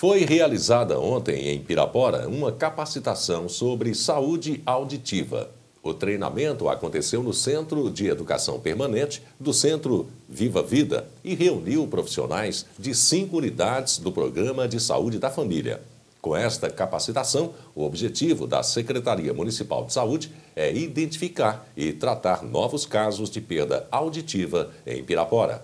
Foi realizada ontem em Pirapora uma capacitação sobre saúde auditiva. O treinamento aconteceu no Centro de Educação Permanente do Centro Viva Vida e reuniu profissionais de cinco unidades do Programa de Saúde da Família. Com esta capacitação, o objetivo da Secretaria Municipal de Saúde é identificar e tratar novos casos de perda auditiva em Pirapora.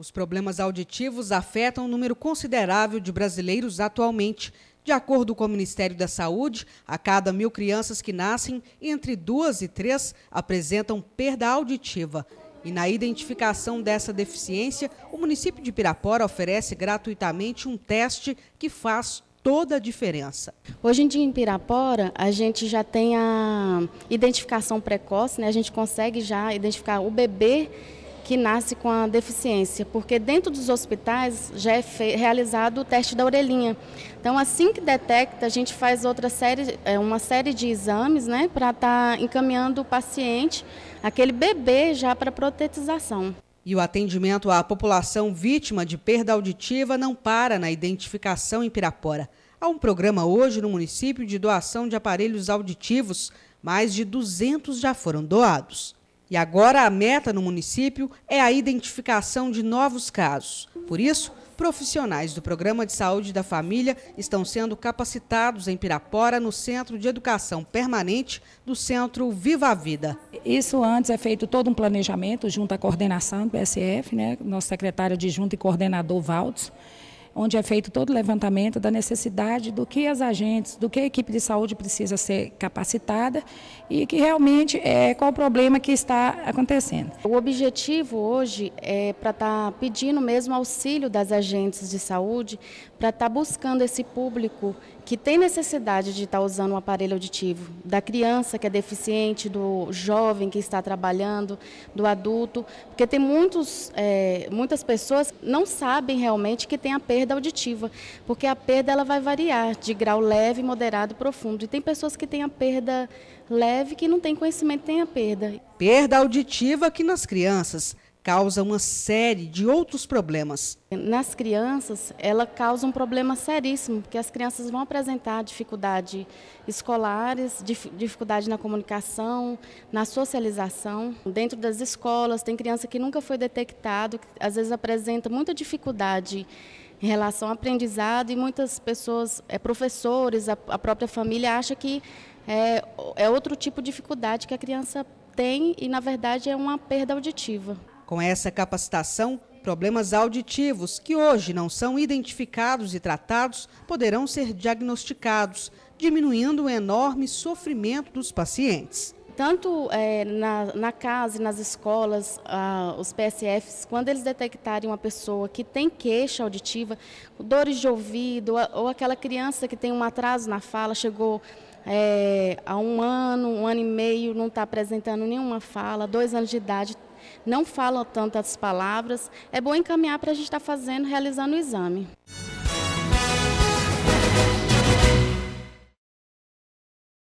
Os problemas auditivos afetam um número considerável de brasileiros atualmente. De acordo com o Ministério da Saúde, a cada mil crianças que nascem, entre duas e três apresentam perda auditiva. E na identificação dessa deficiência, o município de Pirapora oferece gratuitamente um teste que faz toda a diferença. Hoje em dia em Pirapora, a gente já tem a identificação precoce, né? a gente consegue já identificar o bebê que nasce com a deficiência, porque dentro dos hospitais já é realizado o teste da orelhinha. Então, assim que detecta, a gente faz outra série, é, uma série de exames, né, para estar tá encaminhando o paciente, aquele bebê, já para protetização. E o atendimento à população vítima de perda auditiva não para na identificação em Pirapora. Há um programa hoje no município de doação de aparelhos auditivos. Mais de 200 já foram doados. E agora a meta no município é a identificação de novos casos. Por isso, profissionais do Programa de Saúde da Família estão sendo capacitados em Pirapora no Centro de Educação Permanente do Centro Viva a Vida. Isso antes é feito todo um planejamento junto à coordenação do PSF, né? nosso secretário adjunto e coordenador Valdes onde é feito todo o levantamento da necessidade do que as agentes, do que a equipe de saúde precisa ser capacitada e que realmente é qual o problema que está acontecendo. O objetivo hoje é para estar tá pedindo mesmo auxílio das agentes de saúde para estar tá buscando esse público que tem necessidade de estar tá usando o um aparelho auditivo, da criança que é deficiente, do jovem que está trabalhando, do adulto, porque tem muitos, é, muitas pessoas não sabem realmente que tem a perda perda auditiva, porque a perda ela vai variar de grau leve, moderado, profundo. E tem pessoas que têm a perda leve que não têm conhecimento, tem a perda. Perda auditiva que nas crianças causa uma série de outros problemas. Nas crianças, ela causa um problema seríssimo, porque as crianças vão apresentar dificuldade escolares, dif dificuldade na comunicação, na socialização. Dentro das escolas, tem criança que nunca foi detectado, que às vezes apresenta muita dificuldade em relação ao aprendizado e muitas pessoas, é, professores, a, a, própria família acha que é, é outro tipo de dificuldade que a criança tem e na verdade é uma perda auditiva. Com essa capacitação, problemas auditivos que hoje não são identificados e tratados poderão ser diagnosticados, diminuindo o enorme sofrimento dos pacientes tanto é, na, na, casa e nas escolas, ah, os PSFs, quando eles detectarem uma pessoa que tem queixa auditiva, dores de ouvido, ou aquela criança que tem um atraso na fala, chegou é, há um ano, um ano e meio, não está apresentando nenhuma fala, dois anos de idade, não fala tantas palavras, é bom encaminhar para a gente estar tá fazendo, realizando o exame.